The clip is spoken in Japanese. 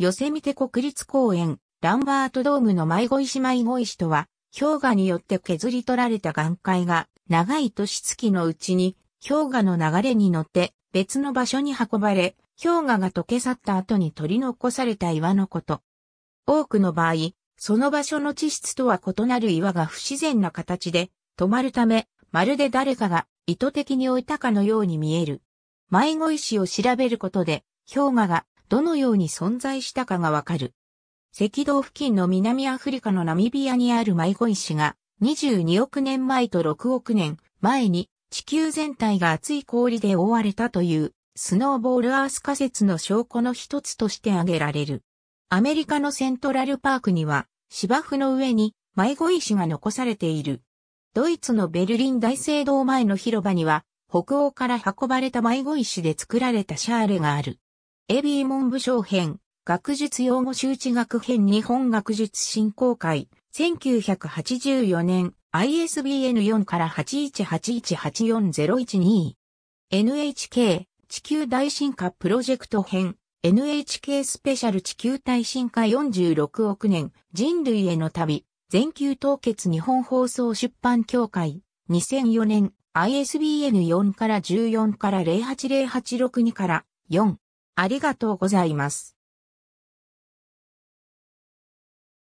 ヨセミテ国立公園、ランバートドームの迷子石迷子石とは、氷河によって削り取られた岩塊が、長い年月のうちに、氷河の流れに乗って別の場所に運ばれ、氷河が溶け去った後に取り残された岩のこと。多くの場合、その場所の地質とは異なる岩が不自然な形で止まるため、まるで誰かが意図的に置いたかのように見える。迷子石を調べることで、氷河がどのように存在したかがわかる。赤道付近の南アフリカのナミビアにある迷子石が22億年前と6億年前に地球全体が厚い氷で覆われたというスノーボールアース仮説の証拠の一つとして挙げられる。アメリカのセントラルパークには芝生の上に迷子石が残されている。ドイツのベルリン大聖堂前の広場には北欧から運ばれた迷子石で作られたシャーレがある。エビー文部省編、学術用語周知学編日本学術振興会、1984年、ISBN4 から8 1 8 1 8 4 0 1 2 2 NHK、地球大進化プロジェクト編、NHK スペシャル地球大進化46億年、人類への旅、全球凍結日本放送出版協会、2004年、ISBN4 から14から08086 2から4。ありがとうございます。